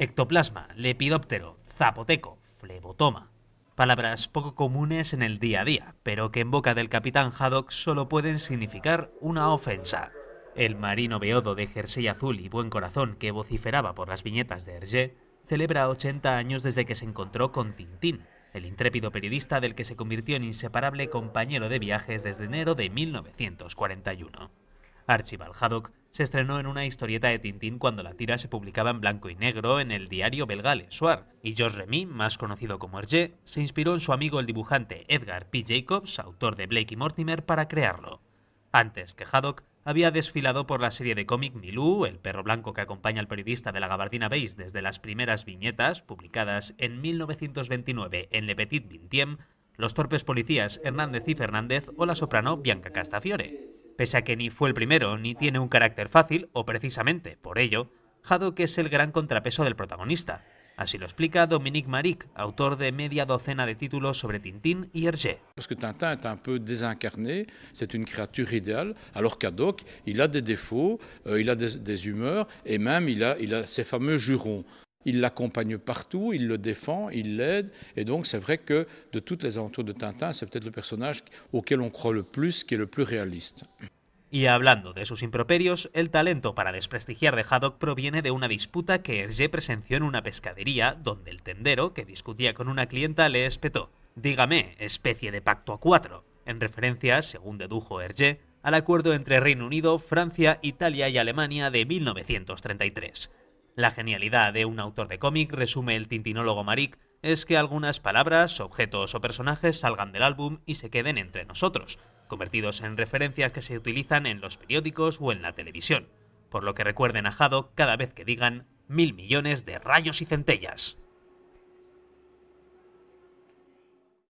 ectoplasma, lepidóptero, zapoteco, flebotoma. Palabras poco comunes en el día a día, pero que en boca del capitán Haddock solo pueden significar una ofensa. El marino beodo de jersey azul y buen corazón que vociferaba por las viñetas de Hergé celebra 80 años desde que se encontró con Tintín, el intrépido periodista del que se convirtió en inseparable compañero de viajes desde enero de 1941. Archibald Haddock se estrenó en una historieta de Tintín cuando la tira se publicaba en blanco y negro en el diario belga Le Soir, y George Remy, más conocido como Hergé, se inspiró en su amigo el dibujante Edgar P. Jacobs, autor de Blake y Mortimer, para crearlo. Antes que Haddock, había desfilado por la serie de cómic Milú, el perro blanco que acompaña al periodista de la gabardina beige desde las primeras viñetas, publicadas en 1929 en Le Petit Vintiem, Los torpes policías Hernández y Fernández o la soprano Bianca Castafiore. Pese a que ni fue el primero ni tiene un carácter fácil, o precisamente por ello, Haddock es el gran contrapeso del protagonista. Así lo explica Dominique Maric, autor de media docena de títulos sobre Tintín y Hergé. Parce que Tintin est un peu désincarné, c'est une créature idéale, alors qu'Haddock, il a des défauts, euh, il a des, des humeurs, et même il a, il a ses fameux jurons l'accompagne partout, il le défend, il l'aide. Et donc, c'est vrai que de toutes les de Tintin, c'est peut-être le personnage auquel on croit le plus, qui le plus réaliste. Y hablando de sus improperios, el talento para desprestigiar de Haddock proviene de una disputa que Hergé presenció en una pescadería, donde el tendero, que discutía con una clienta, le espetó. Dígame, especie de pacto a cuatro. En referencia, según dedujo Hergé, al acuerdo entre Reino Unido, Francia, Italia y Alemania de 1933. La genialidad de un autor de cómic, resume el tintinólogo Marik, es que algunas palabras, objetos o personajes salgan del álbum y se queden entre nosotros, convertidos en referencias que se utilizan en los periódicos o en la televisión, por lo que recuerden a Jado cada vez que digan mil millones de rayos y centellas.